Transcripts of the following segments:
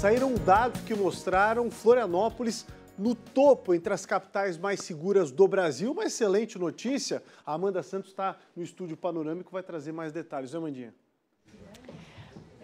saíram dados que mostraram Florianópolis no topo entre as capitais mais seguras do Brasil. Uma excelente notícia. A Amanda Santos está no estúdio Panorâmico, vai trazer mais detalhes, né, Amandinha?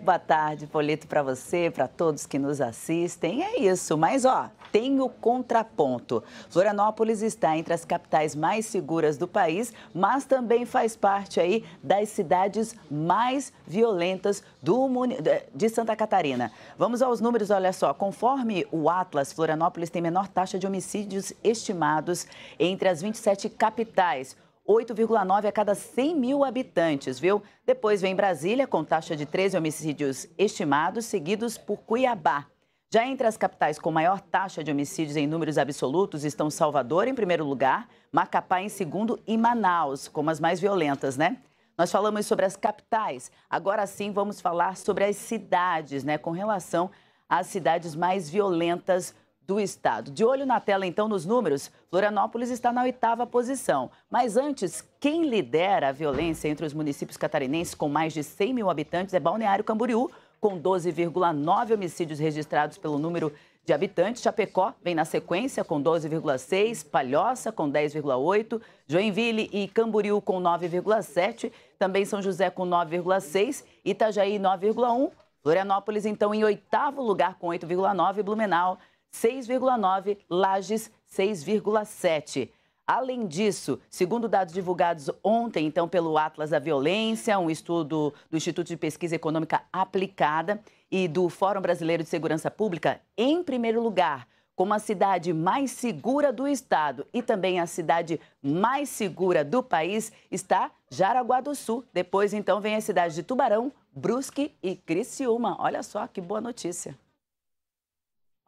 boa tarde, Polito, para você, para todos que nos assistem. É isso, mas ó, tem o contraponto. Florianópolis está entre as capitais mais seguras do país, mas também faz parte aí das cidades mais violentas do muni... de Santa Catarina. Vamos aos números, olha só. Conforme o Atlas, Florianópolis tem menor taxa de homicídios estimados entre as 27 capitais. 8,9 a cada 100 mil habitantes, viu? Depois vem Brasília, com taxa de 13 homicídios estimados, seguidos por Cuiabá. Já entre as capitais com maior taxa de homicídios em números absolutos estão Salvador em primeiro lugar, Macapá em segundo e Manaus, como as mais violentas, né? Nós falamos sobre as capitais, agora sim vamos falar sobre as cidades, né? Com relação às cidades mais violentas do estado. De olho na tela, então, nos números, Florianópolis está na oitava posição. Mas antes, quem lidera a violência entre os municípios catarinenses com mais de 100 mil habitantes é Balneário Camboriú, com 12,9 homicídios registrados pelo número de habitantes. Chapecó vem na sequência com 12,6, Palhoça com 10,8, Joinville e Camboriú com 9,7, também São José com 9,6, Itajaí 9,1, Florianópolis então em oitavo lugar com 8,9, Blumenau 6,9%, Lages 6,7%. Além disso, segundo dados divulgados ontem, então, pelo Atlas da Violência, um estudo do Instituto de Pesquisa Econômica Aplicada e do Fórum Brasileiro de Segurança Pública, em primeiro lugar, como a cidade mais segura do estado e também a cidade mais segura do país, está Jaraguá do Sul. Depois, então, vem a cidade de Tubarão, Brusque e Criciúma. Olha só que boa notícia.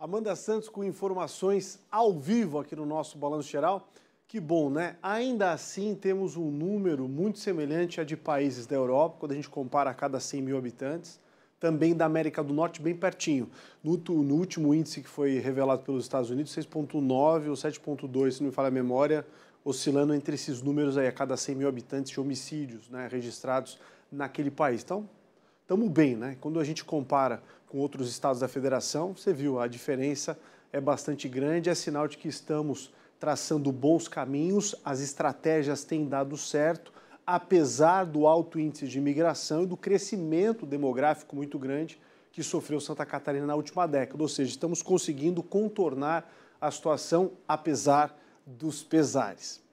Amanda Santos com informações ao vivo aqui no nosso Balanço Geral. Que bom, né? Ainda assim, temos um número muito semelhante a de países da Europa, quando a gente compara a cada 100 mil habitantes, também da América do Norte, bem pertinho. No, no último índice que foi revelado pelos Estados Unidos, 6,9 ou 7,2, se não me falha a memória, oscilando entre esses números aí a cada 100 mil habitantes de homicídios né, registrados naquele país. Então, estamos bem, né? Quando a gente compara com outros estados da federação, você viu, a diferença é bastante grande, é sinal de que estamos traçando bons caminhos, as estratégias têm dado certo, apesar do alto índice de imigração e do crescimento demográfico muito grande que sofreu Santa Catarina na última década. Ou seja, estamos conseguindo contornar a situação apesar dos pesares.